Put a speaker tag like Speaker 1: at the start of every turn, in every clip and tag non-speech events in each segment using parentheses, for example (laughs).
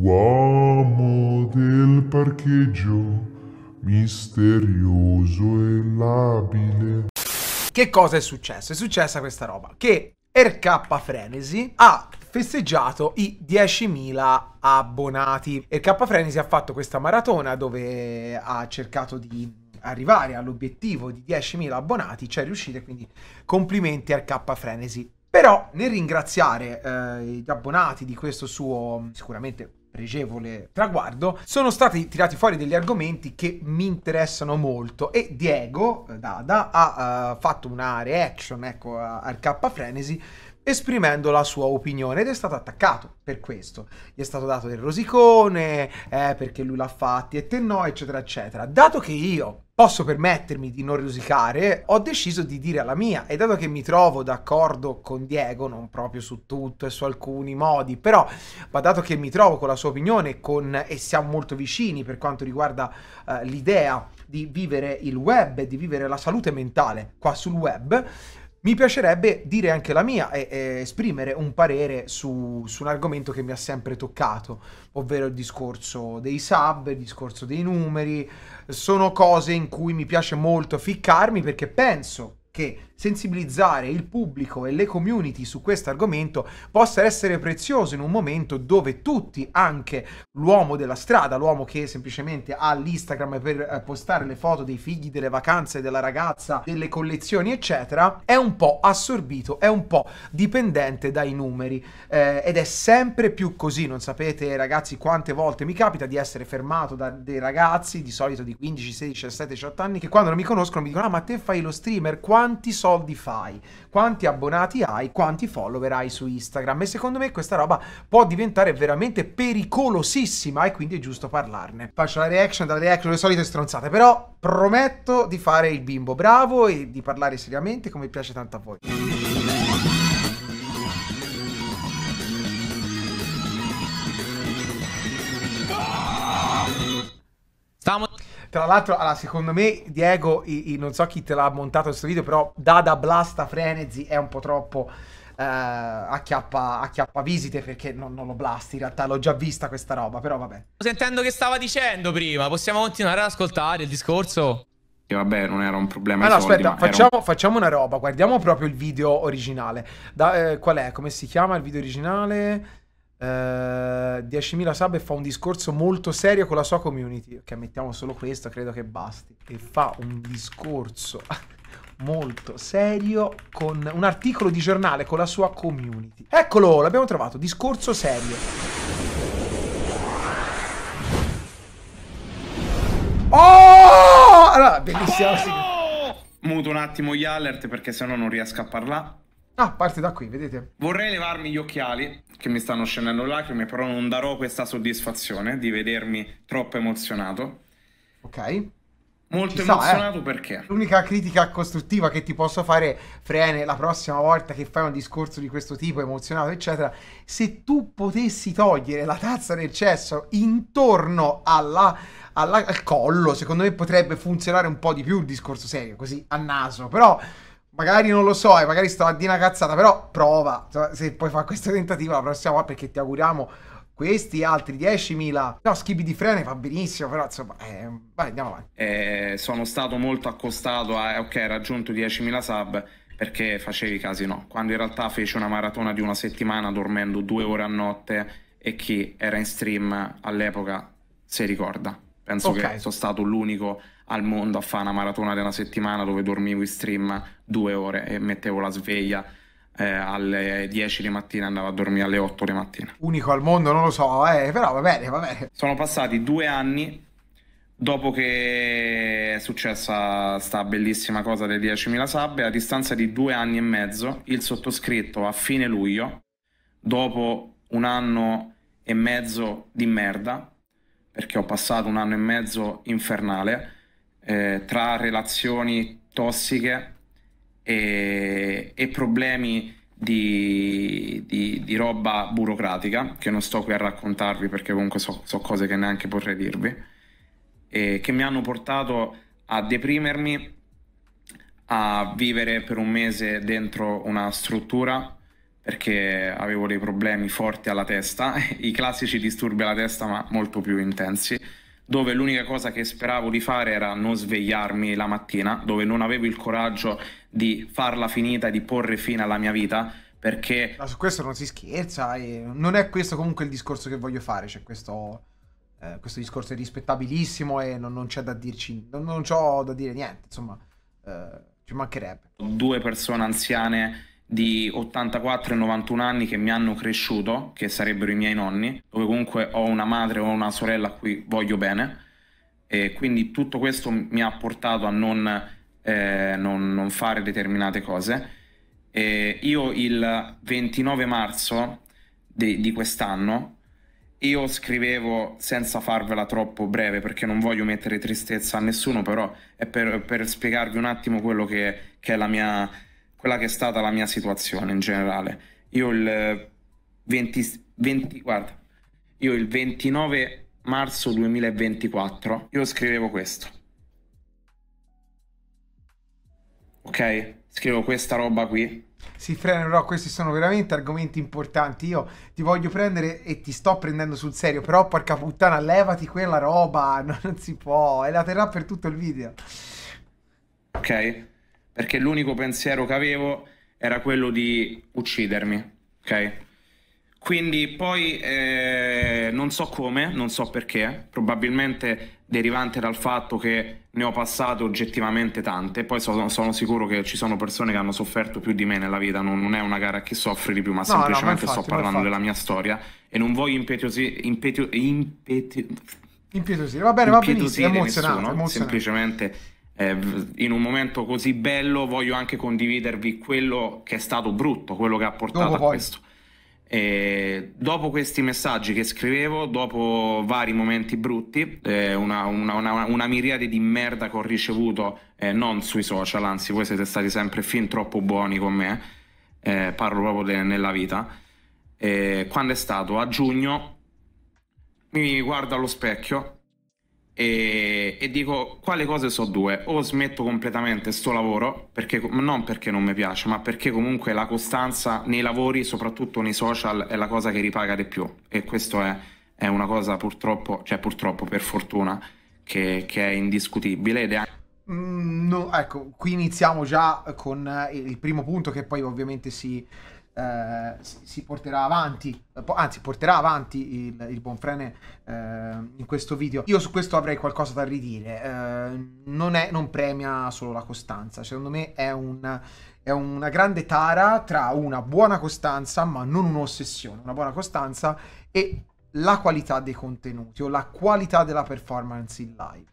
Speaker 1: Uomo del parcheggio, misterioso e labile.
Speaker 2: Che cosa è successo? È successa questa roba, che RK Frenesi ha festeggiato i 10.000 abbonati. RK Frenesi ha fatto questa maratona dove ha cercato di arrivare all'obiettivo di 10.000 abbonati, ci cioè è riuscito quindi complimenti RK Frenesi. Però nel ringraziare eh, gli abbonati di questo suo sicuramente pregevole traguardo, sono stati tirati fuori degli argomenti che mi interessano molto e Diego eh, Dada ha uh, fatto una reaction ecco, al K Frenesi esprimendo la sua opinione ed è stato attaccato per questo. Gli è stato dato del rosicone, eh, perché lui l'ha fatti e te no, eccetera, eccetera. Dato che io posso permettermi di non rosicare, ho deciso di dire la mia e dato che mi trovo d'accordo con Diego, non proprio su tutto e su alcuni modi, però ma dato che mi trovo con la sua opinione con, e siamo molto vicini per quanto riguarda uh, l'idea di vivere il web e di vivere la salute mentale qua sul web, mi piacerebbe dire anche la mia e, e esprimere un parere su, su, un argomento che mi ha sempre toccato, ovvero il discorso dei sub, il discorso dei numeri. Sono cose in cui mi piace molto ficcarmi perché penso che sensibilizzare il pubblico e le community su questo argomento possa essere prezioso in un momento dove tutti, anche l'uomo della strada, l'uomo che semplicemente ha l'Instagram per eh, postare le foto dei figli, delle vacanze, della ragazza, delle collezioni, eccetera, è un po' assorbito, è un po' dipendente dai numeri eh, ed è sempre più così, non sapete ragazzi quante volte mi capita di essere fermato da dei ragazzi di solito di 15, 16, 17, 18 anni che quando non mi conoscono mi dicono "Ah, ma te fai lo streamer, quanti soldi soldi fai, quanti abbonati hai, quanti follower hai su Instagram. E secondo me questa roba può diventare veramente pericolosissima e quindi è giusto parlarne. Faccio la reaction, dalla reaction, le solite stronzate, però prometto di fare il bimbo bravo e di parlare seriamente come piace tanto a voi. Stavamo tra l'altro, allora, secondo me, Diego, i, i, non so chi te l'ha montato questo video, però Dada Blasta Frenzy è un po' troppo. Uh, acchiappa, acchiappa, visite perché non, non, lo blasti. In realtà l'ho già vista questa roba, però vabbè.
Speaker 1: Sentendo che stava dicendo prima, possiamo continuare ad ascoltare il discorso? e vabbè, non era un problema. Allora, soldi, aspetta, facciamo, un...
Speaker 2: facciamo, una roba. Guardiamo proprio il video originale. Da, eh, qual è? Come si chiama il video originale? eh, 10.000 sub e fa un discorso molto serio con la sua community. Ok, mettiamo solo questo, credo che basti. E fa un discorso (laughs) molto serio con un articolo di giornale con la sua community. Eccolo, l'abbiamo trovato, discorso serio. Oh! Allora,
Speaker 1: bellissimo sigla. Muto un attimo gli alert perché sennò non riesco a parlare.
Speaker 2: Ah, parte da qui, vedete.
Speaker 1: Vorrei levarmi gli occhiali, che mi stanno scendendo lacrime, però non darò questa soddisfazione di vedermi troppo emozionato.
Speaker 2: Ok. Molto Ci eh. emozionato eh. perché? L'unica critica costruttiva che ti posso fare, Frene, la prossima volta che fai un discorso di questo tipo, emozionato, eccetera, se tu potessi togliere la tazza del cesso intorno alla, alla, al collo, secondo me potrebbe funzionare un po' di più il discorso serio, così a naso, però... Magari non lo so, e eh, magari sto a dire una cazzata, però prova. Se puoi fare questo tentativo la prossima volta, perché ti auguriamo questi altri 10.000 no schibi di frene fa benissimo però insomma eh, vai andiamo avanti
Speaker 1: eh, sono stato molto accostato a eh, ok raggiunto 10.000 sub perché facevi casi no quando in realtà feci una maratona di una settimana dormendo due ore a notte e chi era in stream all'epoca si ricorda penso okay. che sono stato l'unico al mondo a fare una maratona della settimana dove dormivo in stream due ore e mettevo la sveglia eh, alle 10 di mattina e andavo a dormire alle 8 di mattina.
Speaker 2: Unico al mondo, non lo so, eh, però va bene, va bene.
Speaker 1: Sono passati due anni dopo che è successa sta bellissima cosa dei 10.000 sub, a distanza di due anni e mezzo, il sottoscritto a fine luglio, dopo un anno e mezzo di merda, perché ho passato un anno e mezzo infernale, eh, tra relazioni tossiche e, e problemi di, di, di, roba burocratica, che non sto qui a raccontarvi perché comunque so, so cose che neanche vorrei dirvi, eh, che mi hanno portato a deprimermi, a vivere per un mese dentro una struttura perché avevo dei problemi forti alla testa, (laughs) i classici disturbi alla testa ma molto più intensi dove l'unica cosa che speravo di fare era non svegliarmi la mattina, dove non avevo il coraggio di farla finita e di porre fine alla mia vita, perché...
Speaker 2: Ma su questo non si scherza, e non è questo comunque il discorso che voglio fare, cioè questo... Eh, questo discorso è rispettabilissimo e non, non c'è da dirci, non, non c'ho da dire niente, insomma, eh, ci mancherebbe.
Speaker 1: Due persone anziane di 84 e 91 anni che mi hanno cresciuto, che sarebbero i miei nonni, dove comunque ho una madre o una sorella a cui voglio bene e quindi tutto questo mi ha portato a non, eh, non, non fare determinate cose. E io il 29 marzo di, di quest'anno io scrivevo senza farvela troppo breve perché non voglio mettere tristezza a nessuno, però è per, per spiegarvi un attimo quello che, che è la mia quella che è stata la mia situazione in generale. Io il 20, eh, 20 guarda, io il 29 marzo 2024 io scrivevo questo. Ok? Scrivo questa roba qui.
Speaker 2: Si frena, però questi sono veramente argomenti importanti. Io ti voglio prendere e ti sto prendendo sul serio, però porca puttana, levati quella roba, (laughs) non si può, e la terrà per tutto il video.
Speaker 1: Ok? perché l'unico pensiero che avevo era quello di uccidermi, ok? Quindi poi eh, non so come, non so perché, probabilmente derivante dal fatto che ne ho passate oggettivamente tante, poi sono, sono, sicuro che ci sono persone che hanno sofferto più di me nella vita, non, non è una gara a chi soffre di più, ma no, semplicemente no, ma infatti, sto parlando della mia storia e non voglio impetuosi... Impetu, impetu,
Speaker 2: impetuosire, va bene, va benissimo, emozionato, emozionato.
Speaker 1: semplicemente eh, in un momento così bello voglio anche condividervi quello che è stato brutto, quello che ha portato dopo a questo. E eh, dopo questi messaggi che scrivevo, dopo vari momenti brutti, eh, una, una, una, una, miriade di merda che ho ricevuto, eh, non sui social, anzi voi siete stati sempre fin troppo buoni con me, eh, parlo proprio de- nella vita, eh, quando è stato a giugno mi guardo allo specchio e, e, dico quale cose so due o smetto completamente sto lavoro perché non perché non mi piace ma perché comunque la costanza nei lavori soprattutto nei social è la cosa che ripaga di più e questo è, è una cosa purtroppo cioè purtroppo per fortuna che, che è indiscutibile ed è anche
Speaker 2: mm, no, ecco, qui iniziamo già con il primo punto che poi ovviamente si, eh, si, porterà avanti, eh, anzi porterà avanti il, il Bonfrene eh, in questo video. Io su questo avrei qualcosa da ridire, eh, non, è, non premia solo la costanza, secondo me è un è una grande tara tra una buona costanza, ma non un'ossessione, una buona costanza e la qualità dei contenuti o la qualità della performance in live.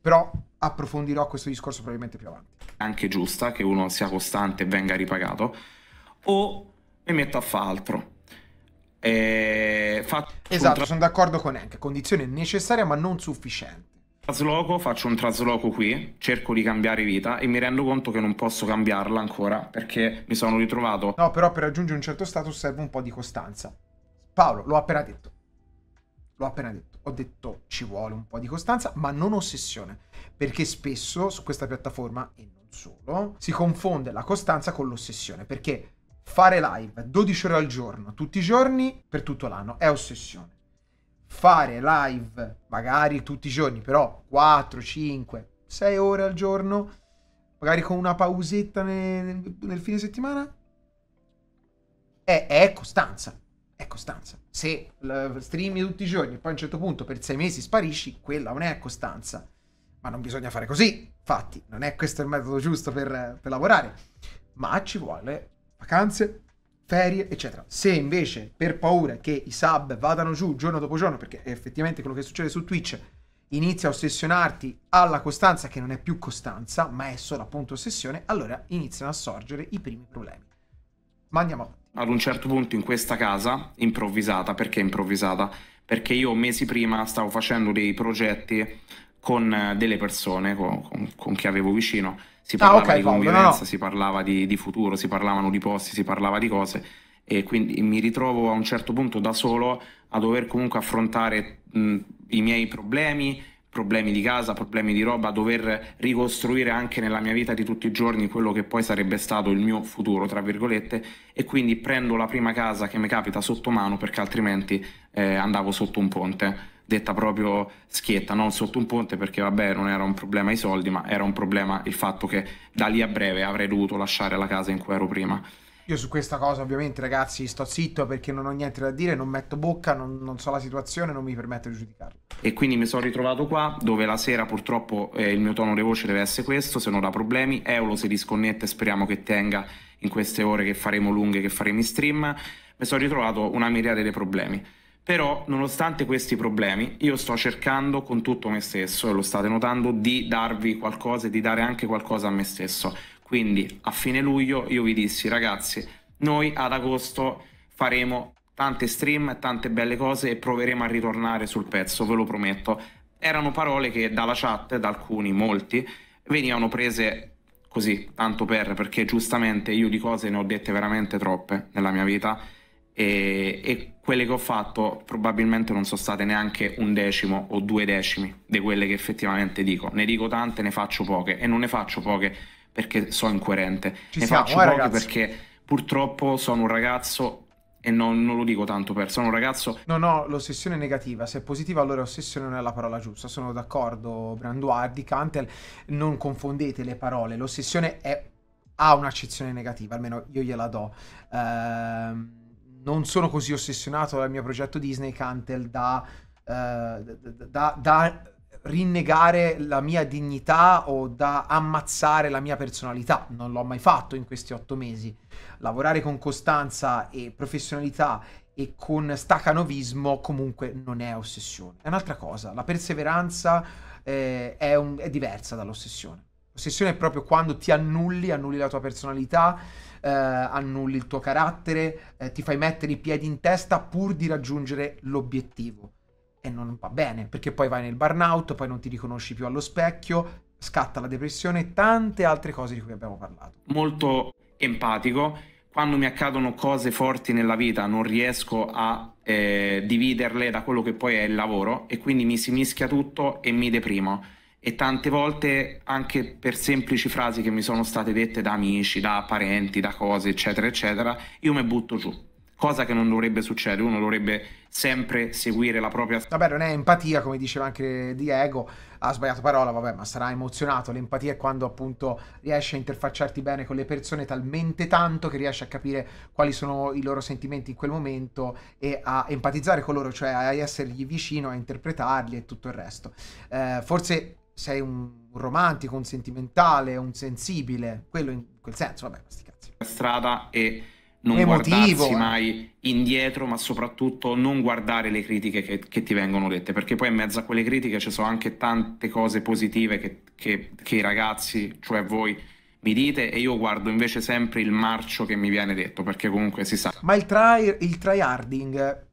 Speaker 2: Però approfondirò questo discorso probabilmente più avanti.
Speaker 1: Anche giusta che uno sia costante e venga ripagato o e metto a fa altro. E faccio esatto, tra...
Speaker 2: sono d'accordo con Hank, condizione necessaria ma non sufficiente.
Speaker 1: Trasloco, faccio un trasloco qui, cerco di cambiare vita e mi rendo conto che non posso cambiarla ancora perché mi sono ritrovato.
Speaker 2: No, però per raggiungere un certo status serve un po' di costanza. Paolo, l'ho appena detto. L'ho appena detto. Ho detto ci vuole un po' di costanza, ma non ossessione, perché spesso su questa piattaforma e non solo si confonde la costanza con l'ossessione, perché Fare live 12 ore al giorno, tutti i giorni, per tutto l'anno, è ossessione. Fare live magari tutti i giorni, però 4, 5, 6 ore al giorno, magari con una pausetta nel, nel fine settimana, è, è, costanza. È costanza. Se uh, streami tutti i giorni e poi a un certo punto per 6 mesi sparisci, quella non è costanza. Ma non bisogna fare così. Infatti, non è questo il metodo giusto per, per lavorare. Ma ci vuole vacanze, ferie, eccetera. Se invece per paura che i sub vadano giù giorno dopo giorno, perché effettivamente quello che succede su Twitch inizia a ossessionarti alla costanza che non è più costanza, ma è solo appunto ossessione, allora iniziano a sorgere i primi problemi. Ma andiamo avanti.
Speaker 1: Ad un certo punto in questa casa, improvvisata, perché improvvisata? Perché io mesi prima stavo facendo dei progetti con eh, delle persone, con, con, con chi avevo vicino, si ah, parlava ah, okay, di convivenza, no, no. si parlava di, di, futuro, si parlavano di posti, si parlava di cose e quindi mi ritrovo a un certo punto da solo a dover comunque affrontare mh, i miei problemi, problemi di casa, problemi di roba, a dover ricostruire anche nella mia vita di tutti i giorni quello che poi sarebbe stato il mio futuro, tra virgolette, e quindi prendo la prima casa che mi capita sotto mano perché altrimenti eh, andavo sotto un ponte detta proprio schietta, non sotto un ponte perché vabbè non era un problema i soldi, ma era un problema il fatto che da lì a breve avrei dovuto lasciare la casa in cui ero prima.
Speaker 2: Io su questa cosa ovviamente ragazzi sto zitto perché non ho niente da dire, non metto bocca, non, non so la situazione, non mi permetto di giudicarla.
Speaker 1: E quindi mi sono ritrovato qua dove la sera purtroppo eh, il mio tono di voce deve essere questo, se non ha problemi. Eolo si disconnette, speriamo che tenga in queste ore che faremo lunghe, che faremo in stream. Mi sono ritrovato una miriade di problemi. Però, nonostante questi problemi, io sto cercando con tutto me stesso, e lo state notando, di darvi qualcosa e di dare anche qualcosa a me stesso. Quindi a fine luglio io vi dissi, ragazzi, noi ad agosto faremo tante stream, tante belle cose e proveremo a ritornare sul pezzo, ve lo prometto. Erano parole che dalla chat, da alcuni, molti, venivano prese così, tanto per, perché giustamente io di cose ne ho dette veramente troppe nella mia vita e, e, quelle che ho fatto probabilmente non sono state neanche un decimo o due decimi di quelle che effettivamente dico. Ne dico tante, ne faccio poche e non ne faccio poche perché sono incoerente. Ci ne siamo, faccio eh, poche ragazzi. perché purtroppo sono un ragazzo e non, non, lo dico tanto per sono un ragazzo.
Speaker 2: No, no, l'ossessione è negativa. Se è positiva, allora ossessione non è la parola giusta. Sono d'accordo, Branduardi, Cantel. Non confondete le parole. L'ossessione è... ha un'accezione negativa, almeno io gliela do. Ehm non sono così ossessionato dal mio progetto Disney Cantel da, eh, da, da rinnegare la mia dignità o da ammazzare la mia personalità. Non l'ho mai fatto in questi otto mesi. Lavorare con costanza e professionalità e con stacanovismo comunque non è ossessione. È un'altra cosa. La perseveranza eh, è, un, è diversa dall'ossessione. L'ossessione è proprio quando ti annulli, annulli la tua personalità eh, annulli il tuo carattere, eh, ti fai mettere i piedi in testa pur di raggiungere l'obiettivo. E non va bene, perché poi vai nel burnout, poi non ti riconosci più allo specchio, scatta la depressione e tante altre cose di cui abbiamo parlato.
Speaker 1: Molto empatico. Quando mi accadono cose forti nella vita non riesco a eh, dividerle da quello che poi è il lavoro e quindi mi si mischia tutto e mi deprimo e tante volte anche per semplici frasi che mi sono state dette da amici, da parenti, da cose, eccetera, eccetera, io mi butto giù. Cosa che non dovrebbe succedere, uno dovrebbe sempre seguire la propria...
Speaker 2: Vabbè, non è empatia, come diceva anche Diego, ha sbagliato parola, vabbè, ma sarà emozionato. L'empatia è quando appunto riesci a interfacciarti bene con le persone talmente tanto che riesci a capire quali sono i loro sentimenti in quel momento e a empatizzare con loro, cioè a essergli vicino, a interpretarli e tutto il resto. Eh, forse sei un romantico, un sentimentale, un sensibile, quello in quel senso, vabbè, questi cazzi.
Speaker 1: La strada e non Emotivo, guardarsi eh. mai indietro, ma soprattutto non guardare le critiche che, che, ti vengono dette, perché poi in mezzo a quelle critiche ci sono anche tante cose positive che, che, che i ragazzi, cioè voi, mi dite e io guardo invece sempre il marcio che mi viene detto, perché comunque si sa.
Speaker 2: Ma il, try, il tryharding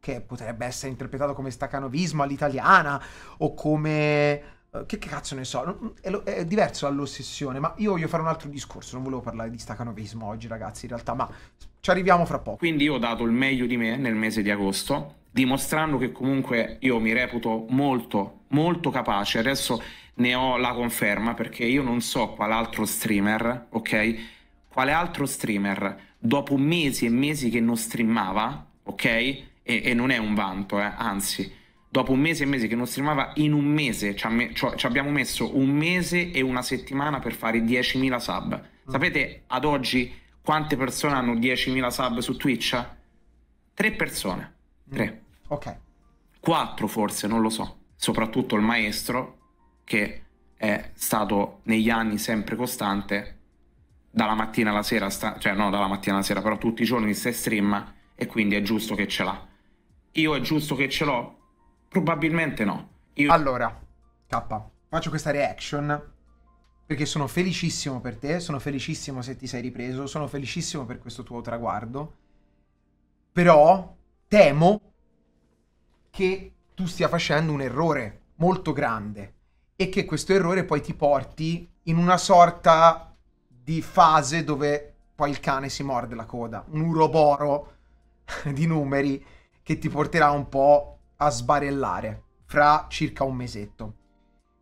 Speaker 2: che potrebbe essere interpretato come staccanovismo all'italiana o come eh, che cazzo ne so, è, è diverso dall'ossessione, ma io voglio fare un altro discorso, non volevo parlare di stacanovismo oggi ragazzi in realtà, ma ci arriviamo fra poco.
Speaker 1: Quindi io ho dato il meglio di me nel mese di agosto, dimostrando che comunque io mi reputo molto, molto capace, adesso ne ho la conferma perché io non so quale altro streamer, ok? Quale altro streamer dopo mesi e mesi che non streamava, ok? E, e non è un vanto, eh, anzi dopo un mese e mese che non streamava, in un mese ci, me- ci abbiamo messo un mese e una settimana per fare 10.000 sub. Mm. Sapete ad oggi quante persone hanno 10.000 sub su Twitch? Tre persone.
Speaker 2: Mm. Tre. Ok.
Speaker 1: Quattro forse, non lo so. Soprattutto il maestro che è stato negli anni sempre costante, dalla mattina alla sera, sta- cioè no dalla mattina alla sera, però tutti i giorni sta stream e quindi è giusto che ce l'ha. Io è giusto che ce l'ho Probabilmente no. Io... Allora,
Speaker 2: K, faccio questa reaction perché sono felicissimo per te, sono felicissimo se ti sei ripreso, sono felicissimo per questo tuo traguardo, però temo che tu stia facendo un errore molto grande e che questo errore poi ti porti in una sorta di fase dove poi il cane si morde la coda, un uroboro (laughs) di numeri che ti porterà un po' a sbarellare fra circa un mesetto.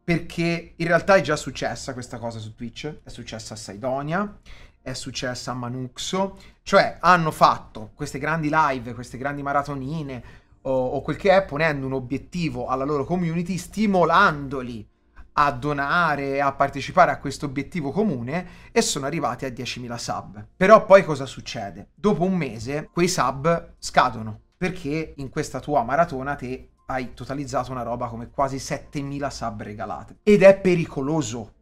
Speaker 2: Perché in realtà è già successa questa cosa su Twitch, è successa a Saidonia, è successa a Manuxo, cioè hanno fatto queste grandi live, queste grandi maratonine o, o quel che è, ponendo un obiettivo alla loro community, stimolandoli a donare, a partecipare a questo obiettivo comune e sono arrivati a 10.000 sub. Però poi cosa succede? Dopo un mese quei sub scadono perché in questa tua maratona te hai totalizzato una roba come quasi 7000 sub regalate. Ed è pericoloso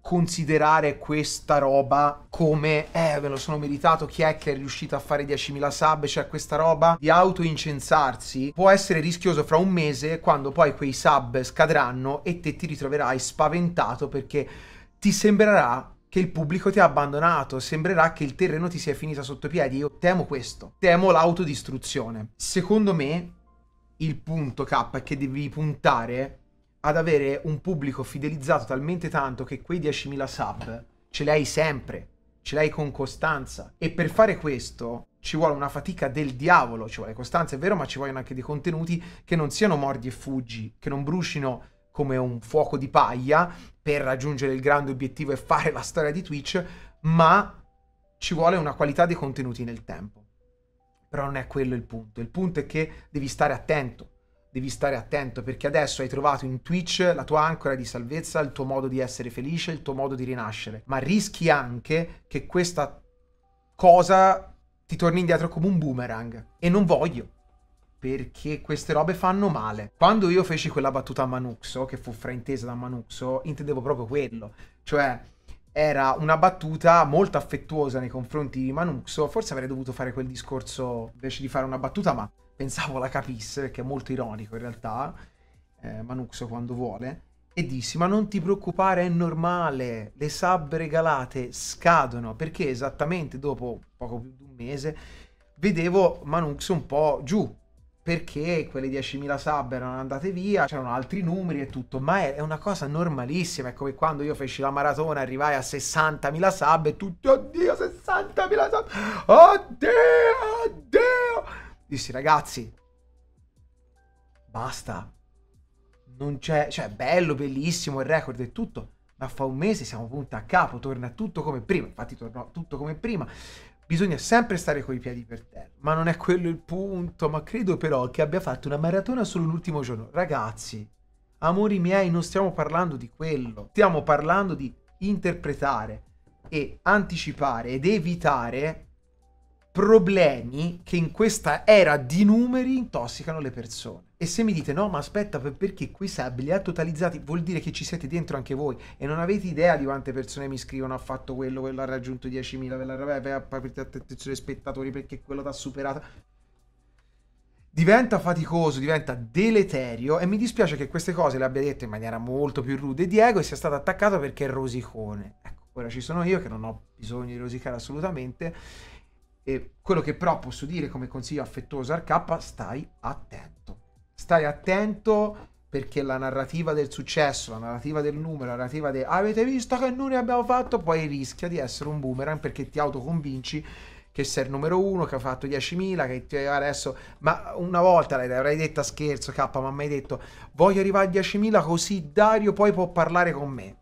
Speaker 2: considerare questa roba come eh ve lo sono meritato chi è che è riuscito a fare 10.000 sub cioè questa roba di autoincensarsi può essere rischioso fra un mese quando poi quei sub scadranno e te ti ritroverai spaventato perché ti sembrerà che il pubblico ti ha abbandonato, sembrerà che il terreno ti sia finito sotto i piedi. Io temo questo, temo l'autodistruzione. Secondo me il punto K è che devi puntare ad avere un pubblico fidelizzato talmente tanto che quei 10.000 sub ce li hai sempre, ce li hai con costanza. E per fare questo ci vuole una fatica del diavolo, ci vuole costanza, è vero, ma ci vogliono anche dei contenuti che non siano mordi e fuggi, che non brucino come un fuoco di paglia per raggiungere il grande obiettivo e fare la storia di Twitch, ma ci vuole una qualità dei contenuti nel tempo. Però non è quello il punto. Il punto è che devi stare attento. Devi stare attento perché adesso hai trovato in Twitch la tua ancora di salvezza, il tuo modo di essere felice, il tuo modo di rinascere. Ma rischi anche che questa cosa ti torni indietro come un boomerang. E non voglio perché queste robe fanno male. Quando io feci quella battuta a Manuxo, che fu fraintesa da Manuxo, intendevo proprio quello. Cioè, era una battuta molto affettuosa nei confronti di Manuxo. Forse avrei dovuto fare quel discorso invece di fare una battuta, ma pensavo la capisse, perché è molto ironico in realtà. Eh, Manuxo quando vuole. E dissi, ma non ti preoccupare, è normale, le sub regalate scadono, perché esattamente dopo poco più di un mese vedevo Manuxo un po' giù, perché quelle 10.000 sub erano andate via, c'erano altri numeri e tutto, ma è, una cosa normalissima, è come quando io feci la maratona, arrivai a 60.000 sub e tutti, oddio 60.000 sub, oddio, oddio, dissi ragazzi, basta, non c'è, cioè bello, bellissimo il record e tutto, ma fa un mese siamo punti a capo, torna tutto come prima, infatti tornò tutto come prima bisogna sempre stare coi piedi per terra. Ma non è quello il punto. Ma credo però che abbia fatto una maratona solo l'ultimo giorno. Ragazzi, amori miei, non stiamo parlando di quello. Stiamo parlando di interpretare e anticipare ed evitare problemi che in questa era di numeri intossicano le persone. E se mi dite no, ma aspetta, perché qui sabbia li ha totalizzati, vuol dire che ci siete dentro anche voi e non avete idea di quante persone mi scrivono ha fatto quello, quello ha raggiunto 10.000, ha aperto attenzione spettatori perché quello ti ha superato. Diventa faticoso, diventa deleterio e mi dispiace che queste cose le abbia detto in maniera molto più rude Diego e sia stato attaccato perché è rosicone. Ecco, ora ci sono io che non ho bisogno di rosicare assolutamente e quello che però posso dire come consiglio affettuoso al K, stai attento. Stai attento perché la narrativa del successo, la narrativa del numero, la narrativa di avete visto che noi abbiamo fatto, poi rischia di essere un boomerang perché ti autoconvinci che sei il numero uno, che ha fatto 10.000, che ti adesso... Ma una volta l'avrai detta scherzo, K, ma mi hai detto voglio arrivare a 10.000 così Dario poi può parlare con me.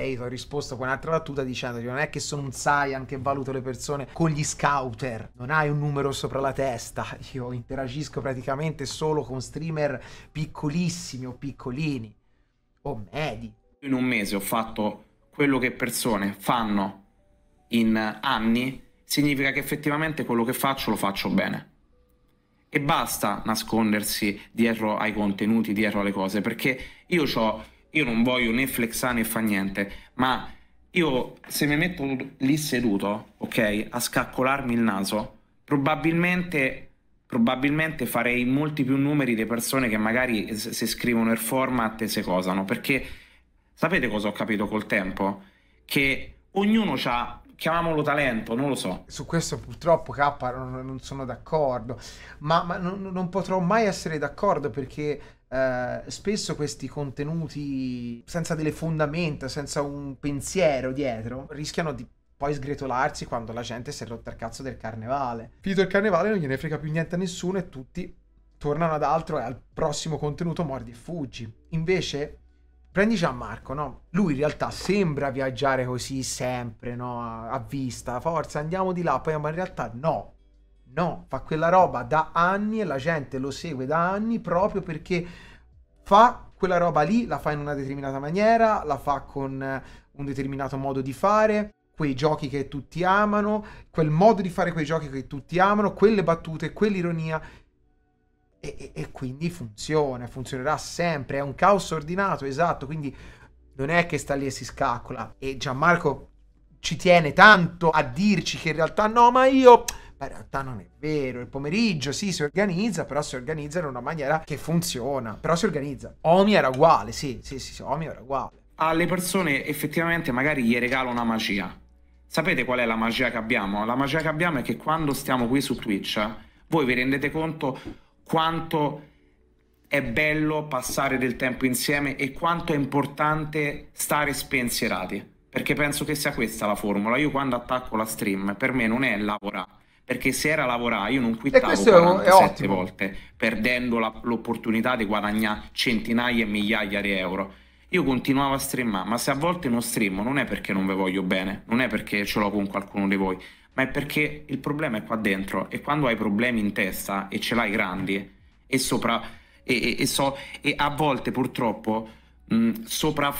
Speaker 2: E io ho risposto con un'altra battuta dicendogli non è che sono un Saiyan che valuto le persone con gli scouter, non hai un numero sopra la testa, (laughs) io interagisco praticamente solo con streamer piccolissimi o piccolini o medi.
Speaker 1: In un mese ho fatto quello che persone fanno in anni, significa che effettivamente quello che faccio lo faccio bene. E basta nascondersi dietro ai contenuti, dietro alle cose, perché io ho io non voglio né flexare né fa niente, ma io se mi metto lì seduto, ok, a scaccolarmi il naso, probabilmente, probabilmente farei molti più numeri di persone che magari se scrivono il format e se cosano, perché sapete cosa ho capito col tempo? Che ognuno ha chiamiamolo talento, non lo so.
Speaker 2: Su questo purtroppo K non, non sono d'accordo, ma, ma non, non, potrò mai essere d'accordo perché eh, spesso questi contenuti senza delle fondamenta, senza un pensiero dietro, rischiano di poi sgretolarsi quando la gente si è rotta il cazzo del carnevale. Finito il carnevale non gliene frega più niente a nessuno e tutti tornano ad altro e al prossimo contenuto mordi e fuggi. Invece prendi Gianmarco, no? Lui in realtà sembra viaggiare così sempre, no? A, vista, forza, andiamo di là, poi ma in realtà no. No, fa quella roba da anni e la gente lo segue da anni proprio perché fa quella roba lì, la fa in una determinata maniera, la fa con eh, un determinato modo di fare, quei giochi che tutti amano, quel modo di fare quei giochi che tutti amano, quelle battute, quell'ironia. E, e, e quindi funziona, funzionerà sempre, è un caos ordinato, esatto, quindi non è che sta lì e si scaccola. E Gianmarco ci tiene tanto a dirci che in realtà no, ma io ma in realtà non è vero. Il pomeriggio sì si organizza, però si organizza in una maniera che funziona. Però si organizza. Omi era uguale, sì, sì, sì, sì Omi era uguale.
Speaker 1: Alle persone effettivamente magari gli regalo una magia. Sapete qual è la magia che abbiamo? La magia che abbiamo è che quando stiamo qui su Twitch, voi vi rendete conto quanto è bello passare del tempo insieme e quanto è importante stare spensierati. Perché penso che sia questa la formula. Io quando attacco la stream, per me non è lavorare perché se era lavorare io non quittavo 47 volte perdendo l'opportunità di guadagnare centinaia e migliaia di euro io continuavo a streamare ma se a volte non streamo non è perché non vi voglio bene non è perché ce l'ho con qualcuno di voi ma è perché il problema è qua dentro e quando hai problemi in testa e ce l'hai grandi e sopra e, e, e, so, e a volte purtroppo mh, mm, sopra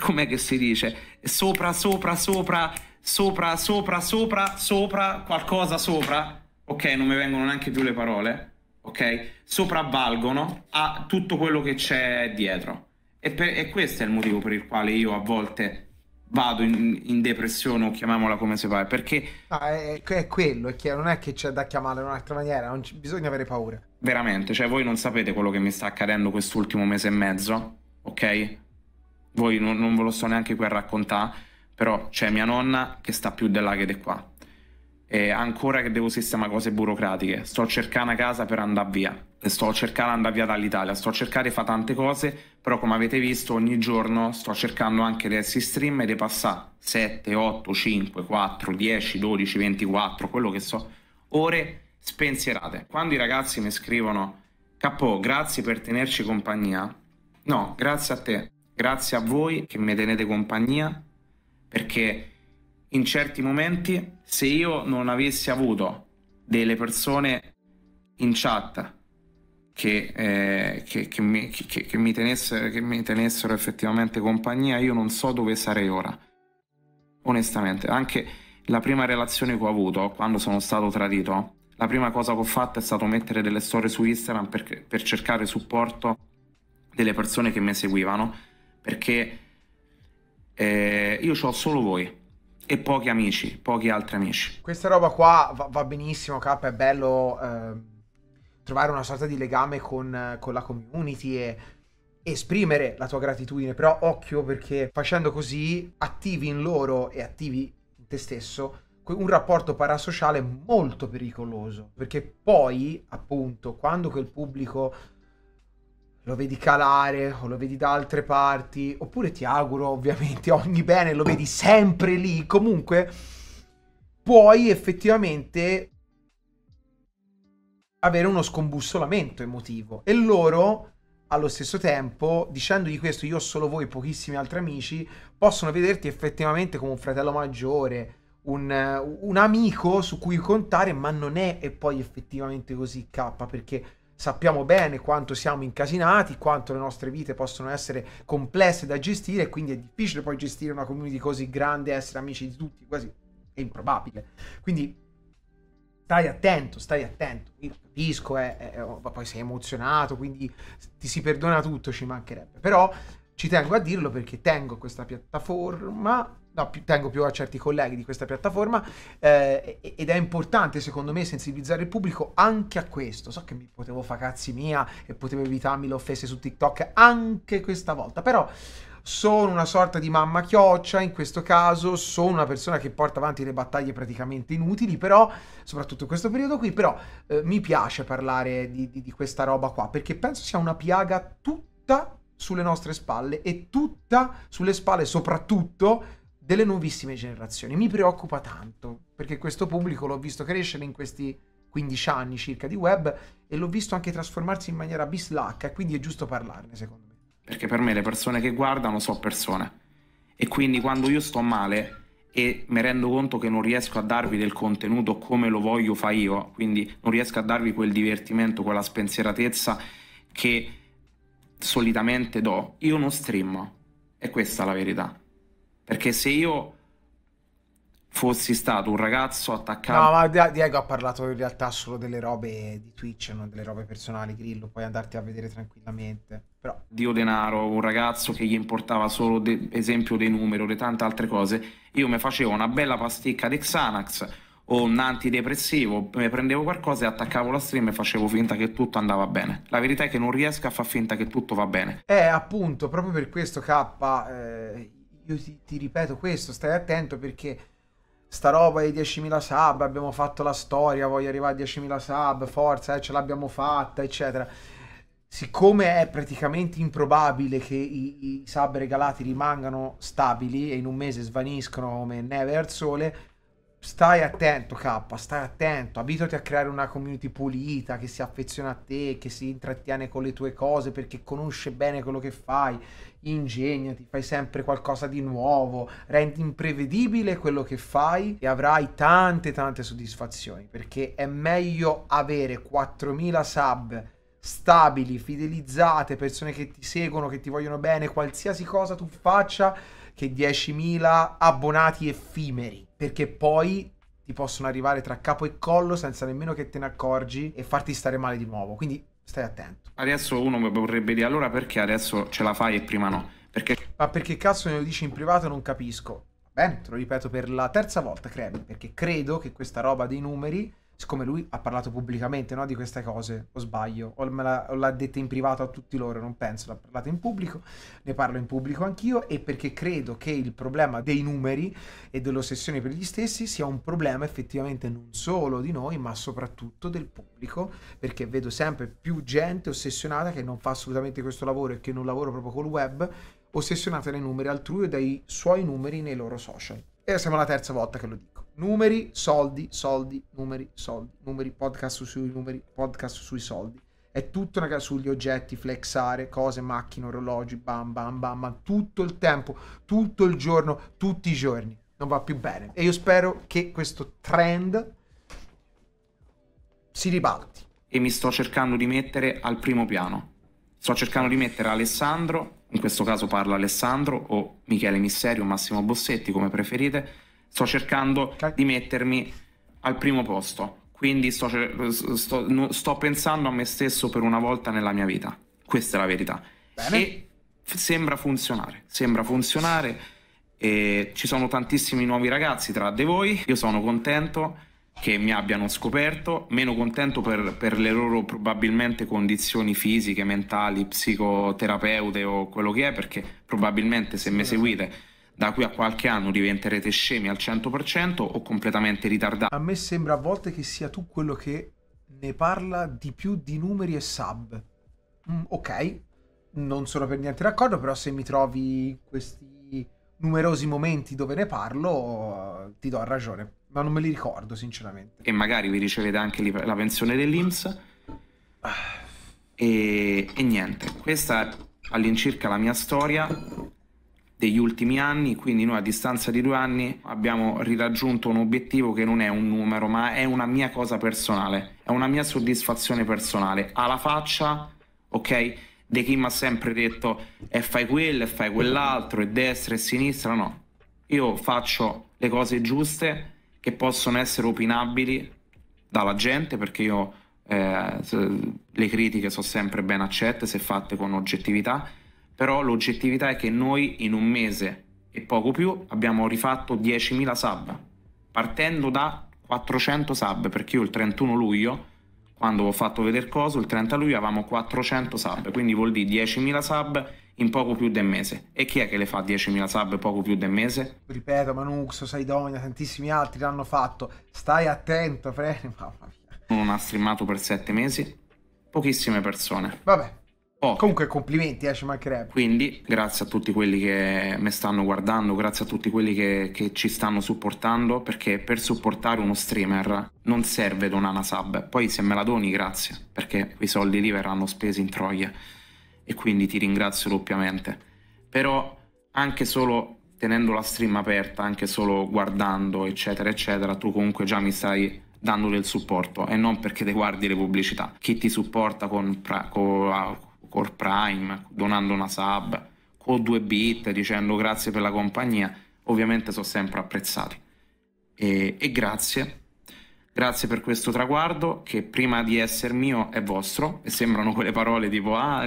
Speaker 1: com'è che si dice sopra sopra sopra sopra, sopra, sopra, sopra, qualcosa sopra. Ok, non mi vengono neanche più le parole. Ok, sopravvalgono a tutto quello che c'è dietro. E, per, e questo è il motivo per il quale io a volte vado in, in, depressione o chiamiamola come si pare perché
Speaker 2: no, è, è, quello è che non è che c'è da chiamarla in un'altra maniera non c- bisogna avere paura
Speaker 1: veramente cioè voi non sapete quello che mi sta accadendo quest'ultimo mese e mezzo ok voi non, non ve lo so neanche qui a raccontare però c'è mia nonna che sta più di là che di qua. E ancora che devo sistemare cose burocratiche. Sto cercando una casa per andare via. Sto cercando di andare via dall'Italia. Sto cercando di fare tante cose, però come avete visto ogni giorno sto cercando anche di essere stream e di passare 7, 8, 5, 4, 10, 12, 24, quello che so, ore spensierate. Quando i ragazzi mi scrivono Capo, grazie per tenerci compagnia. No, grazie a te. Grazie a voi che mi tenete compagnia perché in certi momenti se io non avessi avuto delle persone in chat che, eh, che, che, mi, che mi, tenessero, mi, tenessero, effettivamente compagnia, io non so dove sarei ora. Onestamente, anche la prima relazione che ho avuto quando sono stato tradito, la prima cosa che ho fatto è stato mettere delle storie su Instagram per, per cercare supporto delle persone che mi seguivano, perché eh, io ho solo voi e pochi amici, pochi altri amici.
Speaker 2: Questa roba qua va, va benissimo, Cap, è bello eh, trovare una sorta di legame con, con la community e esprimere la tua gratitudine, però occhio perché facendo così attivi in loro e attivi in te stesso un rapporto parasociale molto pericoloso, perché poi appunto quando quel pubblico lo vedi calare o lo vedi da altre parti, oppure ti auguro ovviamente (laughs) ogni bene, lo vedi sempre lì, comunque puoi effettivamente avere uno scombussolamento emotivo e loro allo stesso tempo, dicendogli questo io solo voi, pochissimi altri amici, possono vederti effettivamente come un fratello maggiore, un, un amico su cui contare, ma non è e poi effettivamente così K, perché sappiamo bene quanto siamo incasinati, quanto le nostre vite possono essere complesse da gestire, quindi è difficile poi gestire una community così grande, essere amici di tutti, quasi è improbabile. Quindi stai attento, stai attento. Io capisco, eh, eh, oh, poi sei emozionato, quindi ti si perdona tutto, ci mancherebbe. Però ci tengo a dirlo perché tengo questa piattaforma no, più, tengo più a certi colleghi di questa piattaforma eh, ed è importante secondo me sensibilizzare il pubblico anche a questo. So che mi potevo fare cazzi mia e potevo evitarmi le offese su TikTok anche questa volta, però sono una sorta di mamma chioccia in questo caso, sono una persona che porta avanti le battaglie praticamente inutili, però, soprattutto in questo periodo qui, però eh, mi piace parlare di, di, di, questa roba qua, perché penso sia una piaga tutta sulle nostre spalle e tutta sulle spalle soprattutto delle nuovissime generazioni. Mi preoccupa tanto, perché questo pubblico l'ho visto crescere in questi 15 anni circa di web e l'ho visto anche trasformarsi in maniera bislacca, quindi è giusto parlarne, secondo me.
Speaker 1: Perché per me le persone che guardano sono persone. E quindi quando io sto male e mi rendo conto che non riesco a darvi del contenuto come lo voglio fa io, quindi non riesco a darvi quel divertimento, quella spensieratezza che solitamente do, io non stream. è questa la verità. Perché se io fossi stato un ragazzo attaccato... No,
Speaker 2: ma Diego ha parlato in realtà solo delle robe di Twitch, non delle robe personali, Grillo, puoi andarti a vedere tranquillamente. Però...
Speaker 1: Dio denaro, un ragazzo che gli importava solo, de esempio, dei numeri o di tante altre cose, io mi facevo una bella pasticca di Xanax o un antidepressivo, mi prendevo qualcosa e attaccavo la stream e facevo finta che tutto andava bene. La verità è che non riesco a far finta che tutto va bene.
Speaker 2: Eh, appunto, proprio per questo K... Eh io ti, ti ripeto questo, stai attento perché sta roba dei 10.000 sub, abbiamo fatto la storia, voglio arrivare a 10.000 sub, forza, eh, ce l'abbiamo fatta, eccetera. Siccome è praticamente improbabile che i, i, sub regalati rimangano stabili e in un mese svaniscono come neve al sole, stai attento K, stai attento, abituati a creare una community pulita, che si affeziona a te, che si intrattiene con le tue cose perché conosce bene quello che fai, ingegnati, fai sempre qualcosa di nuovo, rendi imprevedibile quello che fai e avrai tante tante soddisfazioni perché è meglio avere 4000 sub stabili, fidelizzate, persone che ti seguono, che ti vogliono bene, qualsiasi cosa tu faccia, che 10.000 abbonati effimeri, perché poi ti possono arrivare tra capo e collo senza nemmeno che te ne accorgi e farti stare male di nuovo. Quindi stai attento.
Speaker 1: Adesso uno vorrebbe dire allora perché adesso ce la fai e prima no? Perché...
Speaker 2: Ma perché cazzo me lo dici in privato non capisco. Bene, te lo ripeto per la terza volta, credo, perché credo che questa roba dei numeri siccome lui ha parlato pubblicamente no, di queste cose, o sbaglio, o, me la, o l'ha detta in privato a tutti loro, non penso, l'ha parlato in pubblico, ne parlo in pubblico anch'io e perché credo che il problema dei numeri e dell'ossessione per gli stessi sia un problema effettivamente non solo di noi, ma soprattutto del pubblico, perché vedo sempre più gente ossessionata che non fa assolutamente questo lavoro e che non lavora proprio col web, ossessionata dai numeri altrui e dai suoi numeri nei loro social. E siamo la terza volta che lo dico numeri, soldi, soldi, numeri, soldi, numeri, podcast sui numeri, podcast sui soldi. È tutto una, sugli oggetti, flexare, cose, macchine, orologi, bam, bam, bam, bam, tutto il tempo, tutto il giorno, tutti i giorni. Non va più bene. E io spero che questo trend
Speaker 1: si ribalti. E mi sto cercando di mettere al primo piano. Sto cercando di mettere Alessandro, in questo caso parla Alessandro, o Michele Misserio, Massimo Bossetti, come preferite, sto cercando di mettermi al primo posto. Quindi sto, sto, sto, pensando a me stesso per una volta nella mia vita. Questa è la verità. Bene. E sembra funzionare, sembra funzionare. E ci sono tantissimi nuovi ragazzi tra di voi. Io sono contento che mi abbiano scoperto, meno contento per, per le loro probabilmente condizioni fisiche, mentali, psicoterapeute o quello che è, perché probabilmente se mi seguite da qui a qualche anno diventerete scemi al 100% o completamente ritardati. A
Speaker 2: me sembra a volte che sia tu quello che ne parla di più di numeri e sub. Mm, ok, non sono per niente d'accordo, però se mi trovi questi numerosi momenti dove ne parlo, ti do ragione. Ma non me li ricordo, sinceramente.
Speaker 1: E magari vi ricevete anche la pensione dell'Inps. E, e niente, questa è all'incirca la mia storia degli ultimi anni, quindi noi a distanza di due anni abbiamo riraggiunto un obiettivo che non è un numero, ma è una mia cosa personale, è una mia soddisfazione personale. Alla faccia, ok? De chi mi ha sempre detto e fai quello e fai quell'altro e destra e sinistra, no. Io faccio le cose giuste che possono essere opinabili dalla gente perché io eh, le critiche sono sempre ben accette se fatte con oggettività però l'oggettività è che noi in un mese e poco più abbiamo rifatto 10.000 sub, partendo da 400 sub, perché io il 31 luglio, quando ho fatto vedere coso, il 30 luglio avevamo 400 sub, quindi vuol dire 10.000 sub in poco più del mese. E chi è che le fa 10.000 sub poco più del mese?
Speaker 2: Ripeto, Manux, Saidonia, tantissimi altri l'hanno fatto. Stai attento, Freni, (laughs) mamma
Speaker 1: mia. Non ha streamato per 7 mesi, pochissime persone.
Speaker 2: Vabbè, Poche. Comunque complimenti, eh, ci mancherebbe.
Speaker 1: Quindi grazie a tutti quelli che mi stanno guardando, grazie a tutti quelli che, che ci stanno supportando, perché per supportare uno streamer non serve donare una sub. Poi se me la doni grazie, perché quei soldi lì verranno spesi in troie. E quindi ti ringrazio doppiamente. Però anche solo tenendo la stream aperta, anche solo guardando, eccetera, eccetera, tu comunque già mi stai dando del supporto e non perché ti guardi le pubblicità. Chi ti supporta con, con Core Prime, donando una sub, con due bit, dicendo grazie per la compagnia, ovviamente sono sempre apprezzati. E, e grazie, grazie per questo traguardo che prima di essere mio è vostro, e sembrano quelle parole tipo ah,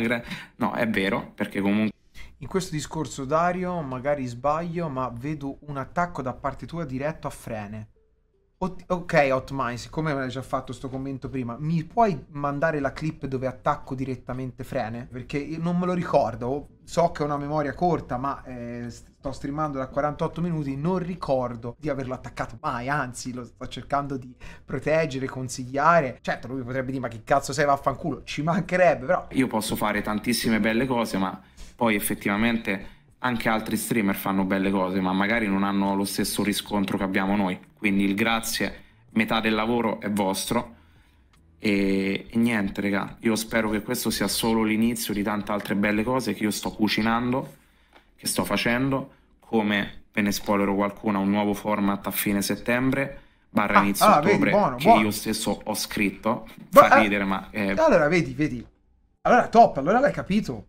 Speaker 1: no, è vero, perché comunque...
Speaker 2: In questo discorso Dario, magari sbaglio, ma vedo un attacco da parte tua diretto a Frene. Ok, Hotmine, siccome mi hai già fatto questo commento prima, mi puoi mandare la clip dove attacco direttamente Frene? Perché non me lo ricordo, so che ho una memoria corta, ma eh, sto streamando da 48 minuti, non ricordo di averlo attaccato mai, anzi lo sto cercando di proteggere, consigliare. Certo, lui potrebbe dire ma che cazzo sei vaffanculo, ci mancherebbe, però...
Speaker 1: Io posso fare tantissime belle cose, ma poi effettivamente anche altri streamer fanno belle cose, ma magari non hanno lo stesso riscontro che abbiamo noi. Quindi il grazie, metà del lavoro è vostro. E, e niente, raga, io spero che questo sia solo l'inizio di tante altre belle cose che io sto cucinando, che sto facendo, come ve ne spoilerò qualcuna, un nuovo format a fine settembre barra ah, inizio allora, ah, ottobre vedi, buono, che buono. io stesso ho scritto Fa ah, ridere ma eh, allora
Speaker 2: vedi vedi allora top allora l'hai capito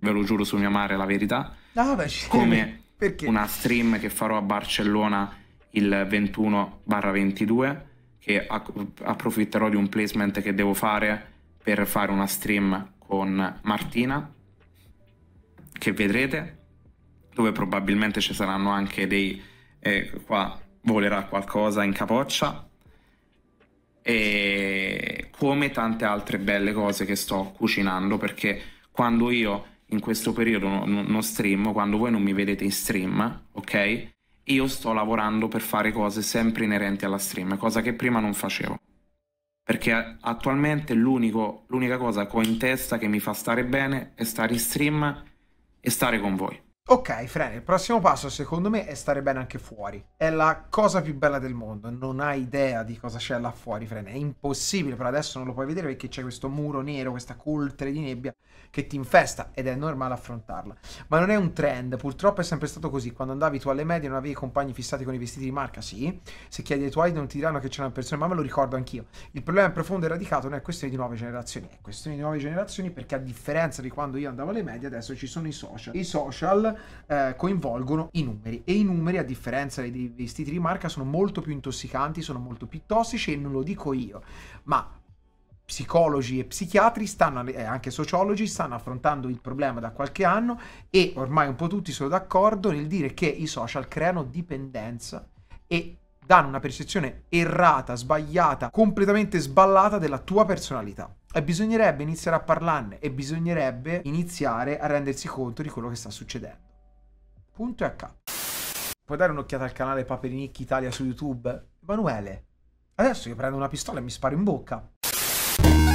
Speaker 1: ve lo giuro su mia madre la verità
Speaker 2: No, beh, come
Speaker 1: perché? una stream che farò a Barcellona il 21-22 che approfitterò di un placement che devo fare per fare una stream con Martina che vedrete dove probabilmente ci saranno anche dei eh, qua volerà qualcosa in capoccia e come tante altre belle cose che sto cucinando perché quando io in questo periodo non, non stream, quando voi non mi vedete in stream, ok? Io sto lavorando per fare cose sempre inerenti alla stream, cosa che prima non facevo. Perché attualmente l'unica cosa che ho in testa che mi fa stare bene è stare in stream e stare con voi.
Speaker 2: Ok, Freni, il prossimo passo secondo me è stare bene anche fuori. È la cosa più bella del mondo, non hai idea di cosa c'è là fuori, Freni. È impossibile, per adesso non lo puoi vedere perché c'è questo muro nero, questa coltre di nebbia che ti infesta ed è normale affrontarla. Ma non è un trend, purtroppo è sempre stato così. Quando andavi tu alle medie non avevi compagni fissati con i vestiti di marca, sì. Se chiedi ai tuoi non ti diranno che una persona, ma me lo ricordo anch'io. Il problema è profondo e radicato non è questione di nuove generazioni, è questione di nuove generazioni perché a differenza di quando io andavo alle medie adesso ci sono i social. I social eh, coinvolgono i numeri e i numeri a differenza dei vestiti di marca sono molto più intossicanti, sono molto più tossici e non lo dico io, ma psicologi e psichiatri stanno, eh, anche sociologi stanno affrontando il problema da qualche anno e ormai un po' tutti sono d'accordo nel dire che i social creano dipendenza e danno una percezione errata, sbagliata, completamente sballata della tua personalità. E bisognerebbe iniziare a parlarne e bisognerebbe iniziare a rendersi conto di quello che sta succedendo. Punto e a capo. Puoi dare un'occhiata al canale Paperinic Italia su YouTube? Emanuele, adesso io prendo una pistola e mi sparo in bocca.